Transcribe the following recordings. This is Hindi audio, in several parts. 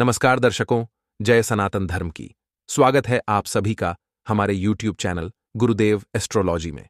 नमस्कार दर्शकों जय सनातन धर्म की स्वागत है आप सभी का हमारे YouTube चैनल गुरुदेव एस्ट्रोलॉजी में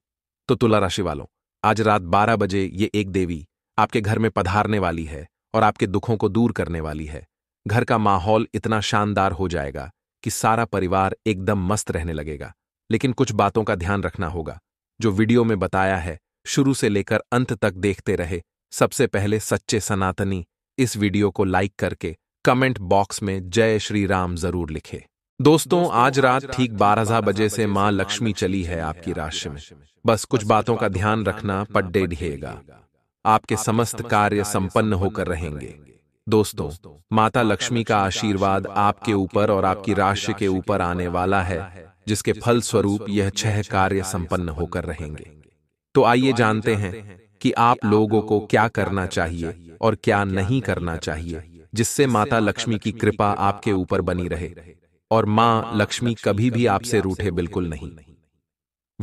तो तुला राशि वालों आज रात 12 बजे ये एक देवी आपके घर में पधारने वाली है और आपके दुखों को दूर करने वाली है घर का माहौल इतना शानदार हो जाएगा कि सारा परिवार एकदम मस्त रहने लगेगा लेकिन कुछ बातों का ध्यान रखना होगा जो वीडियो में बताया है शुरू से लेकर अंत तक देखते रहे सबसे पहले सच्चे सनातनी इस वीडियो को लाइक करके कमेंट बॉक्स में जय श्री राम जरूर लिखे दोस्तों आज रात ठीक बारह बजे से माँ लक्ष्मी चली है आपकी राशि में बस कुछ बातों का ध्यान रखना पड्डे ढेगा आपके समस्त कार्य संपन्न होकर रहेंगे दोस्तों माता लक्ष्मी का आशीर्वाद आपके ऊपर और आपकी राशि के ऊपर आने वाला है जिसके फल स्वरूप यह छह कार्य संपन्न होकर रहेंगे तो आइए तो जानते हैं कि आप लोगों को क्या करना चाहिए और क्या नहीं करना चाहिए जिससे माता लक्ष्मी की कृपा आपके ऊपर बनी रहे और माँ लक्ष्मी कभी भी आपसे रूठे बिल्कुल नहीं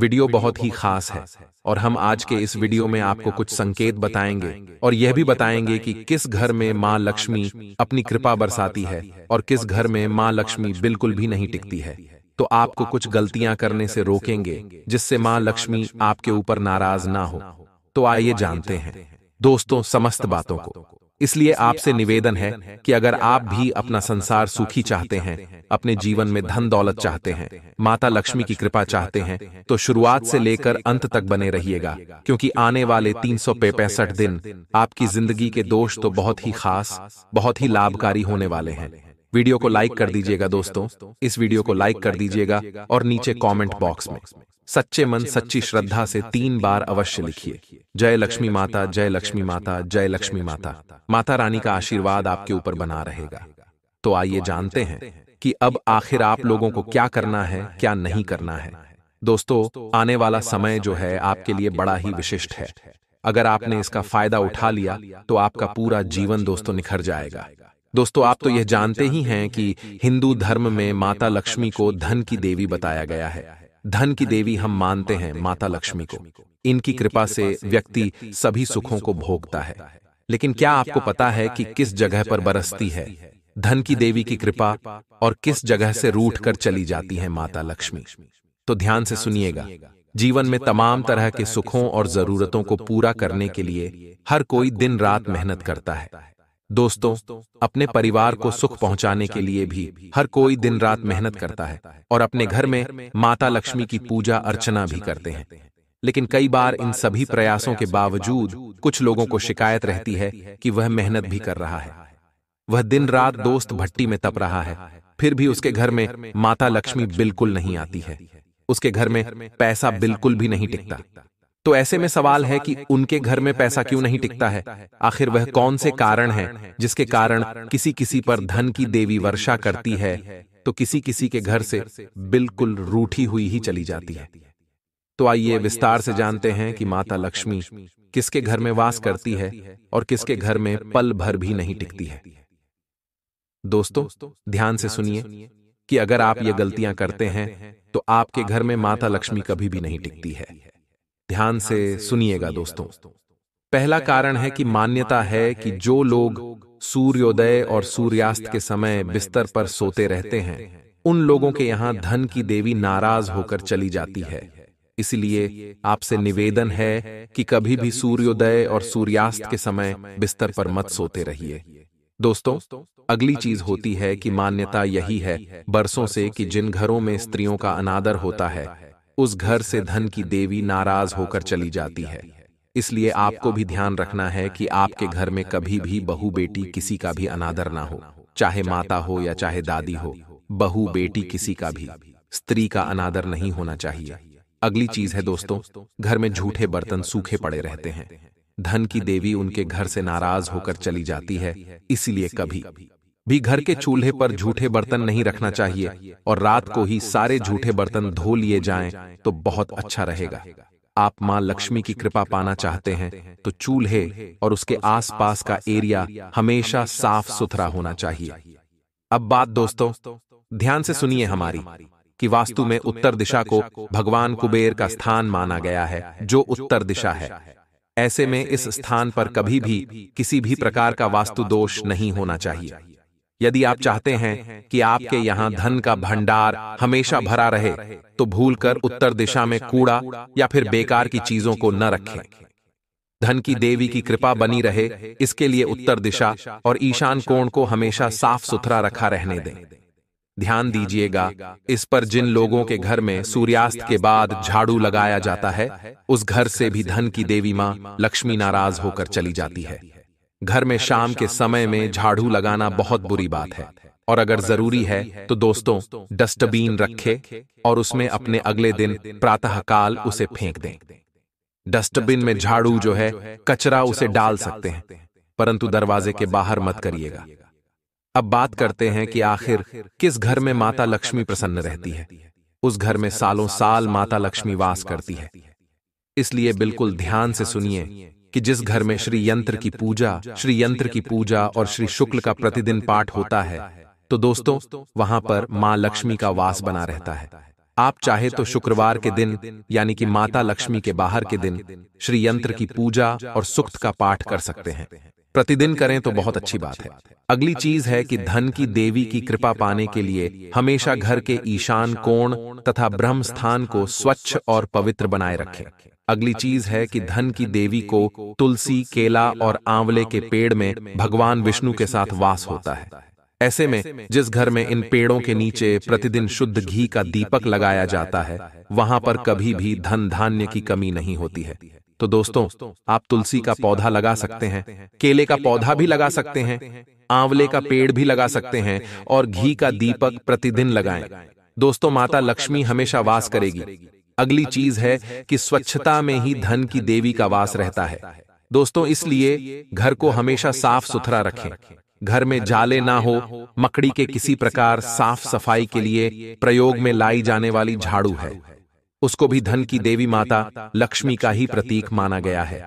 वीडियो बहुत ही खास है और हम आज के इस वीडियो में आपको कुछ संकेत बताएंगे और यह भी बताएंगे कि किस घर में माँ लक्ष्मी अपनी कृपा बरसाती है और किस घर में माँ लक्ष्मी बिल्कुल भी नहीं टिकती है तो, तो आपको कुछ गलतियां करने से रोकेंगे जिससे माँ लक्ष्मी आपके ऊपर नाराज ना हो तो, तो आइए जानते हैं दोस्तों समस्त बातों को इसलिए आपसे निवेदन है कि अगर आप भी अपना संसार सुखी चाहते हैं अपने जीवन में धन दौलत चाहते हैं माता लक्ष्मी की कृपा चाहते हैं तो, तो शुरुआत से लेकर अंत तक बने रहिएगा क्योंकि आने वाले तीन दिन आपकी जिंदगी के दोष तो, तो बहुत ही खास बहुत ही लाभकारी होने वाले हैं वीडियो को लाइक कर दीजिएगा दोस्तों इस वीडियो को लाइक कर दीजिएगा और नीचे कमेंट बॉक्स में सच्चे मन सच्ची श्रद्धा से तीन बार अवश्य लिखिए जय लक्ष्मी माता जय लक्ष्मी माता जय लक्ष्मी माता माता रानी का आशीर्वाद आपके ऊपर बना रहेगा तो आइए तो जानते हैं कि अब आखिर आप लोगों को क्या करना है क्या नहीं करना है दोस्तों आने वाला समय जो है आपके लिए बड़ा ही विशिष्ट है अगर आपने इसका फायदा उठा लिया तो आपका पूरा जीवन दोस्तों निखर जाएगा दोस्तों तो आप तो यह जानते ही हैं कि हिंदू धर्म में माता लक्ष्मी को धन की देवी बताया गया है धन की देवी हम मानते हैं माता लक्ष्मी को इनकी कृपा से व्यक्ति सभी सुखों को भोगता है लेकिन क्या आपको पता है कि किस जगह पर बरसती है धन की देवी की कृपा और किस जगह से रूठ कर चली जाती है माता लक्ष्मी तो ध्यान से सुनिएगा जीवन में तमाम तरह के सुखों और जरूरतों को पूरा करने के लिए हर कोई दिन रात मेहनत करता है दोस्तों अपने परिवार को सुख पहुंचाने के लिए भी हर कोई दिन रात मेहनत करता है और अपने घर में माता लक्ष्मी की पूजा अर्चना भी करते हैं लेकिन कई बार इन सभी प्रयासों के बावजूद कुछ लोगों को शिकायत रहती है कि वह मेहनत भी कर रहा है वह दिन रात दोस्त भट्टी में तप रहा है फिर भी उसके घर में माता लक्ष्मी बिल्कुल नहीं आती है उसके घर में पैसा बिल्कुल भी नहीं टिकता तो ऐसे में सवाल है कि उनके घर में पैसा क्यों नहीं टिकता है आखिर वह कौन से कारण हैं जिसके कारण किसी किसी पर धन की देवी वर्षा करती है तो किसी किसी के घर से बिल्कुल रूठी हुई ही चली जाती है तो आइए तो विस्तार से जानते हैं कि माता लक्ष्मी किसके घर में वास करती है और किसके घर में पल भर भी नहीं टिकती है दोस्तों ध्यान से सुनिए कि अगर आप ये गलतियां करते हैं तो आपके घर में माता लक्ष्मी कभी भी नहीं टिकती है ध्यान से सुनिएगा दोस्तों पहला कारण है कि मान्यता है कि जो लोग सूर्योदय और सूर्यास्त के समय बिस्तर पर सोते रहते हैं उन लोगों के यहाँ धन की देवी नाराज होकर चली जाती है इसलिए आपसे निवेदन है कि कभी भी सूर्योदय और सूर्यास्त के समय बिस्तर पर मत सोते रहिए दोस्तों अगली चीज होती है कि मान्यता यही है बरसों से कि जिन घरों में स्त्रियों का अनादर होता है उस घर से धन की देवी नाराज होकर चली जाती है इसलिए आपको भी ध्यान रखना है कि आपके घर में कभी भी बहू बेटी किसी का भी अनादर ना हो चाहे माता हो या चाहे दादी हो बहू बेटी किसी का भी स्त्री का अनादर नहीं होना चाहिए अगली चीज है दोस्तों घर में झूठे बर्तन सूखे पड़े रहते हैं धन की देवी उनके घर से नाराज होकर चली जाती है इसलिए कभी भी घर के चूल्हे पर झूठे बर्तन नहीं रखना चाहिए और रात को ही सारे झूठे बर्तन धो लिए जाएं तो, तो बहुत अच्छा, अच्छा रहेगा आप मां लक्ष्मी की कृपा पाना चाहते हैं तो, तो चूल्हे और उसके आसपास का एरिया हमेशा साफ सुथरा होना चाहिए अब बात दोस्तों ध्यान से सुनिए हमारी कि वास्तु में उत्तर दिशा को भगवान कुबेर का स्थान माना गया है जो उत्तर दिशा है ऐसे में इस स्थान पर कभी भी किसी भी प्रकार का वास्तु दोष नहीं होना चाहिए यदि आप चाहते हैं कि आपके यहाँ धन का भंडार हमेशा भरा रहे तो, तो भूलकर उत्तर दिशा में कूड़ा या फिर बेकार की चीजों को न रखें धन की देवी की कृपा बनी रहे इसके लिए उत्तर दिशा और ईशान कोण को हमेशा साफ सुथरा रखा रहने दें ध्यान दीजिएगा इस पर जिन लोगों के घर में सूर्यास्त के बाद झाड़ू लगाया जाता है उस घर से भी धन की देवी माँ लक्ष्मी नाराज होकर चली जाती है घर में शाम के समय में झाड़ू लगाना बहुत बुरी बात है और अगर जरूरी है तो दोस्तों डस्टबिन तो रखे और उसमें अपने अगले दिन प्रातःकाल उसे फेंक दें डस्टबिन में झाड़ू जो है कचरा उसे डाल सकते हैं परंतु दरवाजे के बाहर मत करिएगा अब बात करते हैं कि आखिर किस घर में माता लक्ष्मी प्रसन्न रहती है उस घर में सालों साल माता लक्ष्मी वास करती है इसलिए बिल्कुल ध्यान से सुनिए कि जिस घर में श्री यंत्र की पूजा श्री यंत्र की पूजा और श्री शुक्ल का प्रतिदिन पाठ होता है तो दोस्तों वहां पर माँ लक्ष्मी का वास बना रहता है आप चाहे तो शुक्रवार के दिन यानी कि माता लक्ष्मी के बाहर के दिन श्री यंत्र की पूजा और सुक्त का पाठ कर सकते हैं प्रतिदिन करें तो बहुत अच्छी बात है अगली चीज है कि धन की देवी की कृपा पाने के लिए हमेशा घर के ईशान कोण तथा ब्रह्म स्थान को स्वच्छ और पवित्र बनाए रखें अगली चीज है कि धन की देवी को तुलसी केला और आंवले के पेड़ में भगवान विष्णु के साथ वास होता है ऐसे में जिस घर में इन पेड़ों के नीचे प्रतिदिन शुद्ध घी का दीपक लगाया जाता है वहां पर कभी भी धन धान्य की कमी नहीं होती है तो, तो दोस्तों आप तुलसी का पौधा लगा सकते हैं केले का पौधा भी लगा सकते हैं आंवले का पेड़ भी लगा सकते हैं और घी का दीपक प्रतिदिन लगाएं दोस्तों माता लक्ष्मी हमेशा वास करेगी अगली चीज है कि स्वच्छता में ही धन की देवी का वास रहता है दोस्तों इसलिए घर को हमेशा साफ सुथरा रखें घर में जाले ना हो मकड़ी के किसी प्रकार साफ सफाई के लिए प्रयोग में लाई जाने वाली झाड़ू है उसको भी धन की देवी माता लक्ष्मी का ही प्रतीक माना गया है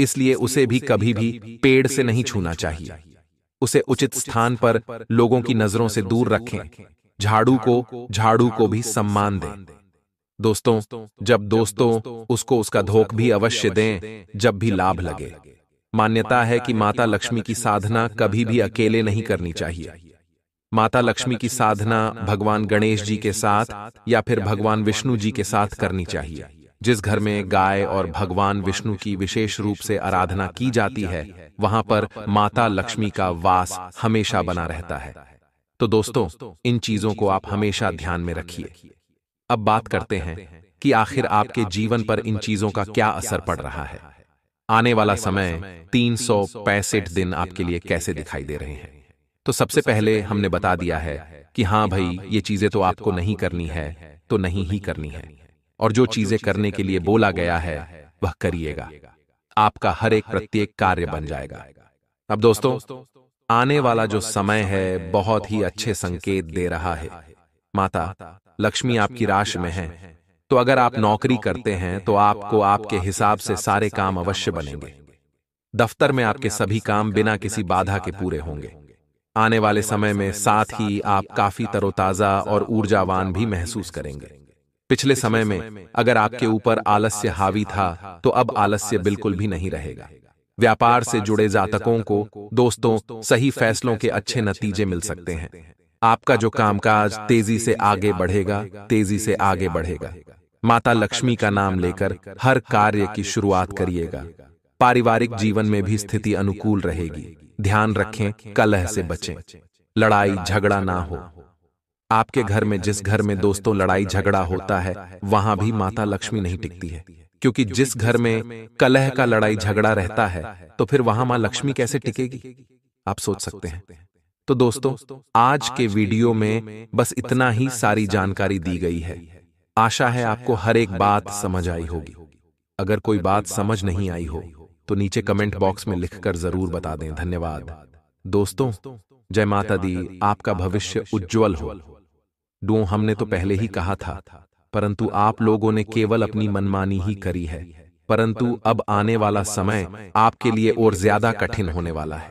इसलिए उसे भी कभी भी पेड़ से नहीं छूना चाहिए उसे उचित स्थान पर लोगों की नजरों से दूर रखें झाड़ू को झाड़ू को भी सम्मान दें दोस्तों जब दोस्तों उसको उसका धोख भी अवश्य दें जब भी लाभ लगे मान्यता है कि माता लक्ष्मी की साधना कभी भी अकेले नहीं करनी चाहिए माता लक्ष्मी की साधना भगवान गणेश जी के साथ या फिर भगवान विष्णु जी के साथ करनी चाहिए जिस घर में गाय और भगवान विष्णु की विशेष रूप से आराधना की जाती है वहां पर माता लक्ष्मी का वास हमेशा बना रहता है तो, तो दोस्तों इन चीजों को आप हमेशा ध्यान में रखिए अब बात करते हैं कि आखिर आपके जीवन पर इन चीजों का क्या असर पड़ रहा है आने वाला समय तीन दिन आपके लिए कैसे दिखाई दे रहे हैं तो सबसे पहले हमने बता दिया है कि हाँ भाई ये चीजें तो आपको नहीं करनी है तो नहीं ही करनी है और जो चीजें करने के लिए बोला गया है वह करिएगा आपका हर एक प्रत्येक कार्य बन जाएगा अब दोस्तों आने वाला जो समय है बहुत ही अच्छे संकेत दे रहा है माता लक्ष्मी आपकी राशि में है तो अगर तो आप नौकरी करते हैं तो, तो आपको आपके हिसाब से सारे काम अवश्य बनेंगे दफ्तर में आपके सभी काम बिना किसी बाधा के पूरे होंगे आने वाले समय में साथ ही आप काफी तरोताजा और ऊर्जावान भी महसूस करेंगे पिछले समय में अगर आपके ऊपर आलस्य हावी था तो, तो अब आलस्य बिल्कुल भी नहीं रहेगा व्यापार से जुड़े जातकों को दोस्तों सही फैसलों के अच्छे नतीजे मिल सकते हैं आपका जो कामकाज तेजी से आगे बढ़ेगा तेजी से आगे बढ़ेगा माता लक्ष्मी का नाम लेकर हर कार्य की शुरुआत करिएगा पारिवारिक जीवन में भी स्थिति अनुकूल रहेगी ध्यान रखें कलह से बचें लड़ाई झगड़ा ना हो आपके घर में जिस घर में दोस्तों लड़ाई झगड़ा होता है वहां भी माता लक्ष्मी नहीं टिकती है क्योंकि जिस घर में कलह का लड़ाई झगड़ा रहता है तो फिर तो वहां मां लक्ष्मी कैसे टिकेगी आप सोच सकते हैं तो, तो दोस्तों आज के वीडियो में बस इतना ही सारी जानकारी दी गई है आशा है आपको हर एक बात समझ आई होगी अगर कोई बात समझ नहीं आई हो तो नीचे कमेंट बॉक्स में लिखकर जरूर बता दें धन्यवाद दोस्तों जय माता दी आपका भविष्य उज्जवल हो डो तो हमने तो पहले ही कहा था परंतु आप लोगों ने केवल अपनी मनमानी ही करी है परंतु अब आने वाला समय आपके लिए और ज्यादा कठिन होने वाला है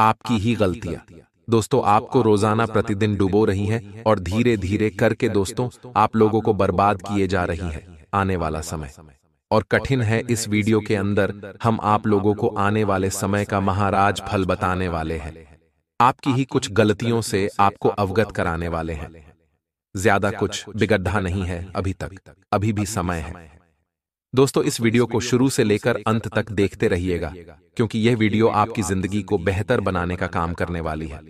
आपकी ही गलतियां दोस्तों आपको रोजाना प्रतिदिन डुबो रही हैं और धीरे धीरे करके दोस्तों आप लोगों को बर्बाद किए जा रही है आने वाला समय और कठिन है इस वीडियो के अंदर हम आप लोगों को आने वाले समय का महाराज फल बताने वाले हैं आपकी ही कुछ गलतियों से आपको अवगत कराने वाले हैं ज्यादा कुछ बिगड्ढा नहीं है अभी तक अभी भी समय है दोस्तों इस वीडियो को शुरू से लेकर अंत तक देखते रहिएगा क्योंकि यह वीडियो आपकी जिंदगी को बेहतर बनाने का काम करने वाली है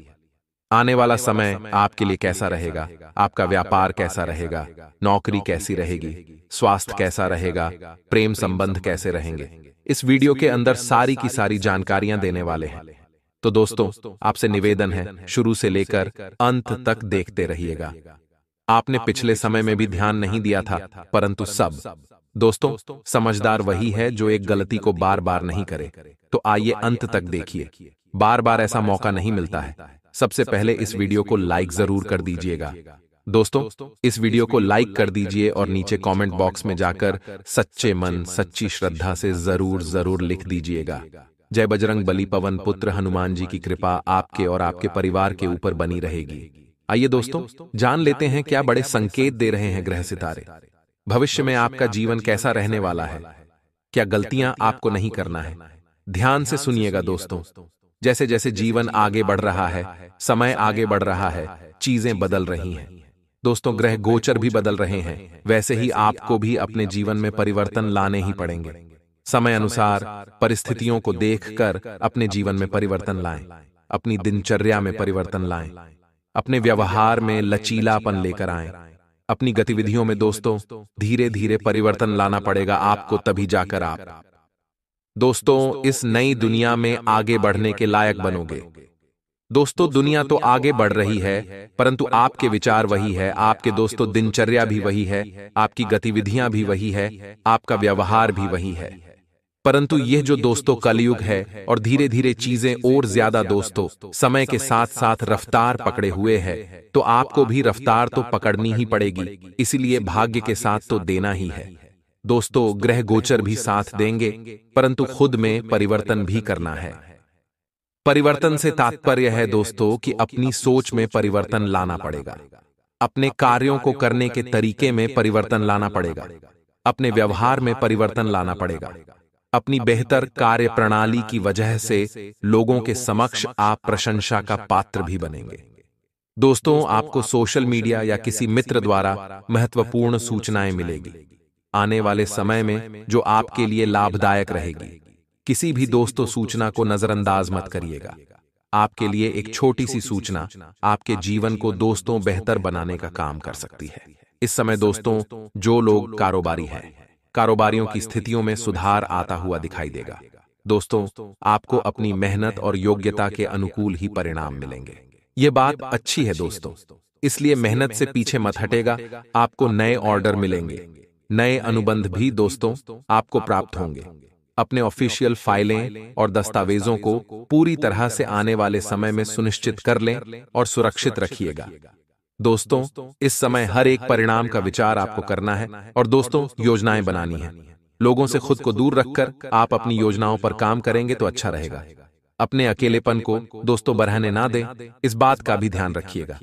आने वाला समय आपके लिए कैसा रहेगा आपका व्यापार कैसा रहेगा नौकरी कैसी रहेगी स्वास्थ्य कैसा रहेगा प्रेम संबंध कैसे रहेंगे इस वीडियो के अंदर सारी की सारी जानकारियां देने वाले हैं तो दोस्तों तो आपसे निवेदन है शुरू से लेकर अंत तक देखते रहिएगा आपने पिछले समय में भी ध्यान नहीं दिया था परंतु सब दोस्तों समझदार वही है जो एक गलती को बार बार नहीं करे तो, तो आइए अंत तक देखिए बार बार ऐसा मौका नहीं मिलता है सबसे पहले इस वीडियो को लाइक जरूर कर दीजिएगा दोस्तों इस वीडियो को लाइक कर दीजिए और नीचे कमेंट बॉक्स में जाकर सच्चे मन सच्ची श्रद्धा से जरूर जरूर लिख दीजिएगा जय बजरंग बली पवन पुत्र हनुमान जी की कृपा आपके और आपके परिवार के ऊपर बनी रहेगी आइए दोस्तों जान लेते हैं क्या बड़े संकेत दे रहे हैं ग्रह सितारे भविष्य में आपका जीवन कैसा रहने वाला है क्या गलतियां आपको नहीं करना है ध्यान से सुनिएगा दोस्तों जैसे जैसे जीवन आगे बढ़ रहा है समय आगे बढ़ रहा है चीजें बदल रही हैं दोस्तों ग्रह गोचर भी बदल रहे हैं वैसे ही आपको भी अपने जीवन में परिवर्तन लाने ही पड़ेंगे समय अनुसार परिस्थितियों को देखकर अपने जीवन में परिवर्तन लाएं अपनी दिनचर्या में परिवर्तन लाएं अपने व्यवहार में लचीलापन लेकर आएं अपनी गतिविधियों में दोस्तों धीरे धीरे परिवर्तन लाना पड़ेगा आपको तभी जाकर आप दोस्तों इस नई दुनिया में आगे बढ़ने के लायक बनोगे दोस्तों दुनिया तो आगे बढ़ रही है परंतु आपके विचार वही है आपके दोस्तों दिनचर्या भी वही है आपकी गतिविधियां भी वही है आपका व्यवहार भी वही है परंतु यह जो दोस्तों कलयुग है और धीरे धीरे चीजें और ज्यादा दोस्तों समय के साथ साथ रफ्तार पकड़े हुए है तो, तो आपको भी रफ्तार तो, तो पकड़नी ही पड़ेगी इसीलिए भाग्य के साथ तो, तो देना ही है दोस्तों ग्रह गोचर भी साथ देंगे परंतु खुद में परिवर्तन भी करना है परिवर्तन से तात्पर्य है दोस्तों कि अपनी सोच में परिवर्तन लाना पड़ेगा अपने कार्यों को करने के तरीके में परिवर्तन लाना पड़ेगा अपने व्यवहार में परिवर्तन लाना पड़ेगा अपनी बेहतर कार्य प्रणाली की वजह से लोगों के समक्ष आप प्रशंसा का पात्र भी बनेंगे दोस्तों आपको सोशल मीडिया या किसी मित्र द्वारा महत्वपूर्ण सूचनाएं मिलेगी आने वाले समय में जो आपके लिए लाभदायक रहेगी किसी भी दोस्तों सूचना को नजरअंदाज मत करिएगा आपके लिए एक छोटी सी सूचना आपके जीवन को दोस्तों बेहतर बनाने का काम कर सकती है इस समय दोस्तों जो लोग कारोबारी हैं कारोबारियों की स्थितियों में सुधार आता हुआ दिखाई देगा दोस्तों आपको अपनी मेहनत और योग्यता के अनुकूल ही परिणाम मिलेंगे ये बात अच्छी है दोस्तों इसलिए मेहनत से पीछे मत हटेगा आपको नए ऑर्डर मिलेंगे नए अनुबंध भी दोस्तों आपको प्राप्त होंगे अपने ऑफिशियल फाइलें और दस्तावेजों को पूरी तरह से आने वाले समय में सुनिश्चित कर लें और सुरक्षित रखिएगा दोस्तों इस समय हर एक परिणाम का विचार आपको करना है और दोस्तों योजनाएं बनानी है लोगों से खुद को दूर रखकर आप अपनी योजनाओं पर काम करेंगे तो, अच्छा, तो अच्छा रहेगा अपने अकेलेपन को दोस्तों बरहने ना दें इस बात का भी ध्यान रखिएगा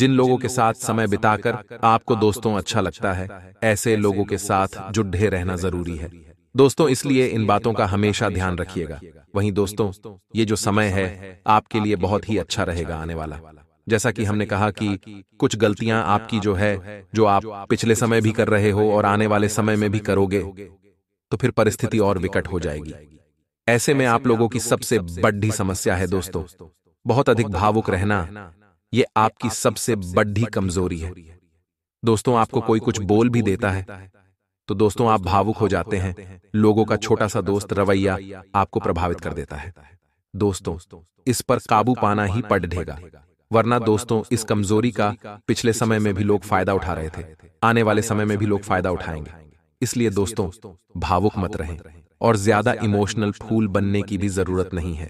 जिन लोगों के साथ समय बिताकर आपको दोस्तों अच्छा लगता है ऐसे लोगों के साथ जुड़े रहना जरूरी है दोस्तों इसलिए इन बातों का हमेशा ध्यान रखिएगा वहीं दोस्तों ये जो समय है आपके लिए बहुत ही अच्छा रहेगा आने वाला जैसा कि हमने कहा कि कुछ गलतियां आपकी जो है जो आप पिछले समय भी कर रहे हो और आने वाले समय में भी करोगे तो फिर परिस्थिति और विकट हो जाएगी ऐसे में आप लोगों की सबसे बड्ढी समस्या है दोस्तों बहुत अधिक भावुक रहना ये आपकी सबसे बड्ढी कमजोरी है दोस्तों आपको कोई कुछ बोल भी देता है तो दोस्तों आप भावुक हो जाते हैं लोगों का छोटा सा दोस्त रवैया आपको प्रभावित कर देता है दोस्तों इस पर काबू पाना ही पड़ ढेगा वरना दोस्तों इस कमजोरी का पिछले समय में भी लोग फायदा उठा रहे थे आने वाले समय में भी लोग फायदा उठाएंगे इसलिए दोस्तों भावुक मत रहें और ज्यादा इमोशनल फूल बनने की भी जरूरत नहीं है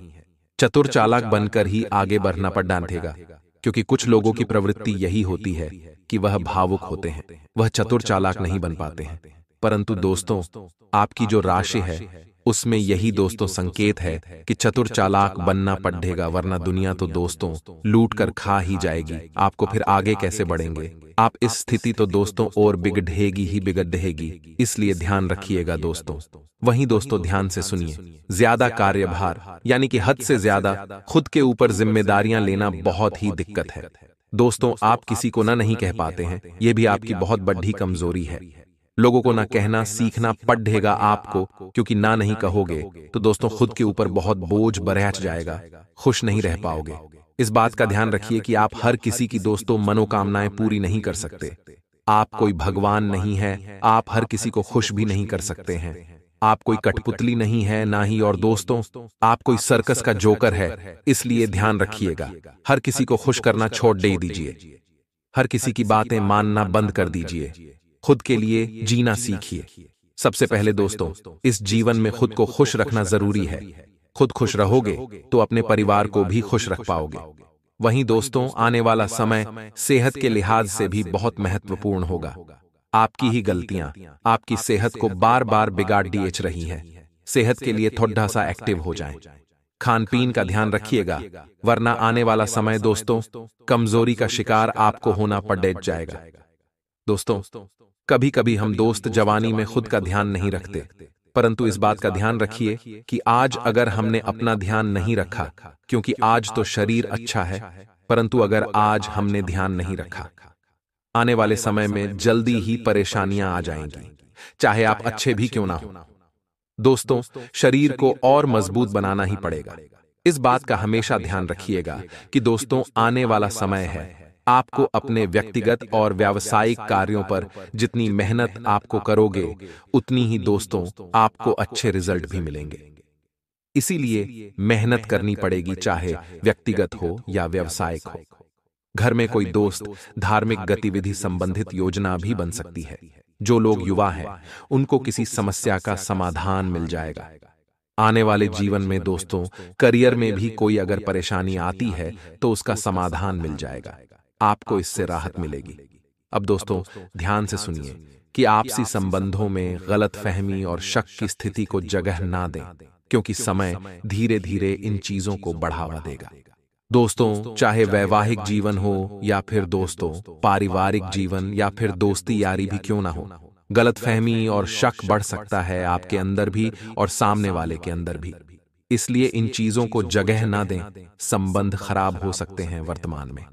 चतुर चालाक बनकर ही आगे बढ़ना पर डांटेगा क्योंकि कुछ लोगों की प्रवृत्ति यही होती है कि वह भावुक होते हैं वह चतुर चालाक नहीं बन पाते हैं परंतु दोस्तों आपकी जो राशि है उसमें यही दोस्तों संकेत है कि चतुर चालाक बनना पड़ेगा वरना दुनिया तो, तो दोस्तों लूट कर खा ही जाएगी आपको फिर आगे कैसे बढ़ेंगे आप इस स्थिति तो, तो दोस्तों और बिगड़ेगी ही बिगड़ेगी इसलिए ध्यान रखिएगा दोस्तों वहीं दोस्तों ध्यान से सुनिए ज्यादा कार्यभार यानी कि हद से ज्यादा खुद के ऊपर जिम्मेदारियां लेना बहुत ही दिक्कत है दोस्तों आप किसी को ना नहीं कह पाते हैं ये भी आपकी बहुत बड्ढी कमजोरी है लोगों को ना कहना सीखना पढ़ेगा आपको क्योंकि ना नहीं कहोगे तो दोस्तों तो खुद के ऊपर बहुत बोझ बरहच जाएगा खुश नहीं रह पाओगे इस बात का ध्यान रखिए कि आप हर किसी की दोस्तों मनोकामनाएं पूरी नहीं कर सकते आप कोई भगवान नहीं है आप हर किसी को खुश भी नहीं कर सकते हैं आप कोई कठपुतली नहीं है ना ही और दोस्तों आप कोई सर्कस का जोकर है इसलिए ध्यान रखिएगा हर किसी को खुश करना छोड़ दे दीजिए हर किसी की बातें मानना बंद कर दीजिए खुद के लिए जीना सीखिए सबसे पहले दोस्तों इस जीवन में खुद को खुश रखना जरूरी है खुद खुश रहोगे तो अपने परिवार को भी खुश रख पाओगे वहीं दोस्तों आने वाला समय सेहत के लिहाज से भी बहुत महत्वपूर्ण होगा आपकी ही गलतियां आपकी सेहत को बार बार बिगाड़ डीएच रही हैं सेहत के लिए थोड़ा सा एक्टिव हो जाएं। खान पीन का ध्यान रखिएगा वरना आने वाला समय दोस्तों कमजोरी का शिकार आपको होना पड़ जाएगा दोस्तों कभी कभी हम दोस्त जवानी में खुद का ध्यान नहीं रखते परंतु इस बात का ध्यान रखिए कि आज अगर हमने अपना ध्यान नहीं रखा क्योंकि आज तो शरीर अच्छा है परंतु अगर आज हमने ध्यान नहीं रखा आने वाले समय में जल्दी ही परेशानियां आ जाएंगी चाहे आप अच्छे भी क्यों ना हो दोस्तों शरीर को और मजबूत बनाना ही पड़ेगा इस बात का हमेशा ध्यान रखिएगा कि दोस्तों आने वाला समय है आपको अपने व्यक्तिगत और व्यावसायिक कार्यों पर जितनी मेहनत आपको करोगे उतनी ही दोस्तों आपको अच्छे रिजल्ट भी मिलेंगे इसीलिए मेहनत करनी पड़ेगी चाहे व्यक्तिगत हो या व्यावसायिक हो घर में कोई दोस्त धार्मिक गतिविधि संबंधित योजना भी बन सकती है जो लोग युवा हैं उनको किसी समस्या का समाधान मिल जाएगा आने वाले जीवन में दोस्तों करियर में भी कोई अगर परेशानी आती है तो उसका समाधान मिल जाएगा आपको इससे राहत मिलेगी अब दोस्तों ध्यान से सुनिए कि आपसी संबंधों में गलत फहमी और शक की स्थिति को जगह ना दें क्योंकि समय धीरे धीरे इन चीजों को बढ़ावा देगा दोस्तों चाहे वैवाहिक जीवन हो या फिर दोस्तों पारिवारिक जीवन या फिर दोस्ती यारी भी क्यों ना हो गलत फहमी और शक बढ़ सकता है आपके अंदर भी और सामने वाले के अंदर भी इसलिए इन चीजों को जगह ना दें संबंध खराब हो सकते हैं वर्तमान में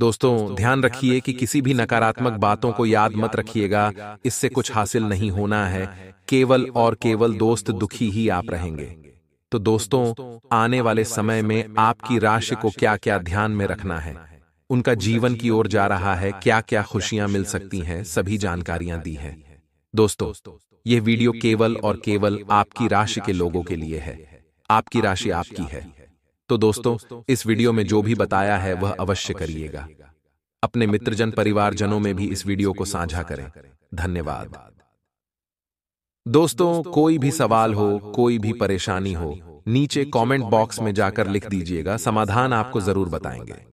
दोस्तों ध्यान रखिए कि किसी भी नकारात्मक बातों को याद मत रखिएगा इससे कुछ हासिल नहीं होना है केवल और केवल दोस्त दुखी ही आप रहेंगे तो, तो दोस्तों आने वाले समय में आपकी राशि को क्या क्या ध्यान में रखना है उनका जीवन की ओर जा रहा है क्या क्या खुशियां मिल सकती हैं सभी जानकारियां दी हैं दोस्तों यह वीडियो केवल और केवल आपकी राशि के लोगों के लिए है आपकी राशि आपकी है तो, तो दोस्तों इस वीडियो में जो भी बताया है वह अवश्य करिएगा अपने मित्रजन परिवारजनों में भी इस वीडियो को साझा करें धन्यवाद दोस्तों कोई भी सवाल हो कोई भी परेशानी हो नीचे कमेंट बॉक्स में जाकर लिख दीजिएगा समाधान आपको जरूर बताएंगे